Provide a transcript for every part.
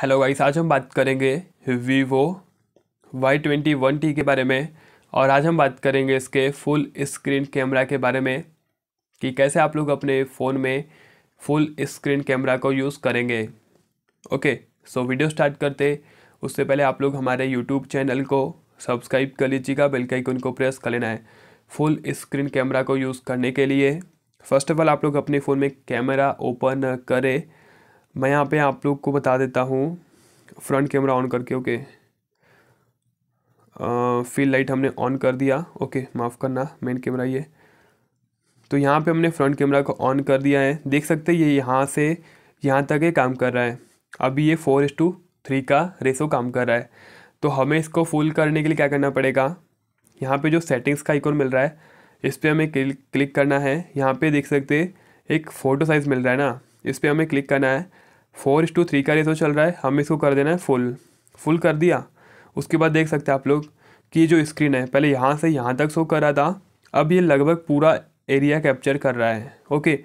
hello guys आज हम बात करेंगे Vivo Y twenty one T के बारे में और आज हम बात करेंगे इसके फुल स्क्रीन कैमरा के बारे में कि कैसे आप लोग अपने फ़ोन में फुल स्क्रीन कैमरा को यूज़ करेंगे ओके सो वीडियो स्टार्ट करते उससे पहले आप लोग हमारे यूट्यूब चैनल को सब्सक्राइब कर लीजिएगा बेल के आइकन को प्रेस कर लेना है फुल स्क्रीन कैमरा को यूज़ करने के लिए फ़र्स्ट ऑफ ऑल आप लोग अपने फ़ोन में कैमरा ओपन करें मैं यहाँ पे आप लोग को बता देता हूँ फ्रंट कैमरा ऑन करके ओके फील लाइट हमने ऑन कर दिया ओके माफ़ करना मेन कैमरा ये तो यहाँ पे हमने फ्रंट कैमरा को ऑन कर दिया है देख सकते हैं ये यहाँ से यहाँ तक ये काम कर रहा है अभी ये फोर एस टू थ्री का रेसो काम कर रहा है तो हमें इसको फुल करने के लिए क्या करना पड़ेगा यहाँ पे जो सेटिंग्स का आइकॉन मिल रहा है इस पर हमें क्लिक करना है यहाँ पे देख सकते एक फ़ोटो साइज़ मिल रहा है ना इस पर हमें क्लिक करना है फोर इस टू थ्री का रेसो चल रहा है हम इसको कर देना है फुल फुल कर दिया उसके बाद देख सकते हैं आप लोग कि जो स्क्रीन है पहले यहाँ से यहाँ तक शो कर रहा था अब ये लगभग पूरा एरिया कैप्चर कर रहा है ओके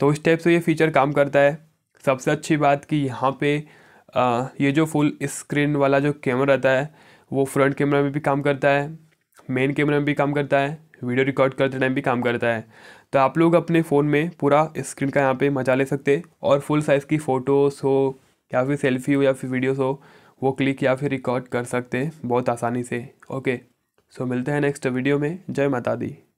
तो इस टाइप से ये फीचर काम करता है सबसे अच्छी बात कि यहाँ पे आ, ये जो फुल स्क्रीन वाला जो कैमरा रहता है वो फ्रंट कैमरा में भी काम करता है मेन कैमरा में भी काम करता है वीडियो रिकॉर्ड करते टाइम भी काम करता है तो आप लोग अपने फ़ोन में पूरा स्क्रीन का यहाँ पे मजा ले सकते और फुल साइज़ की फ़ोटोज़ हो या फिर सेल्फी हो या फिर वीडियोस हो वो क्लिक या फिर रिकॉर्ड कर सकते हैं बहुत आसानी से ओके सो मिलते हैं नेक्स्ट वीडियो में जय माता दी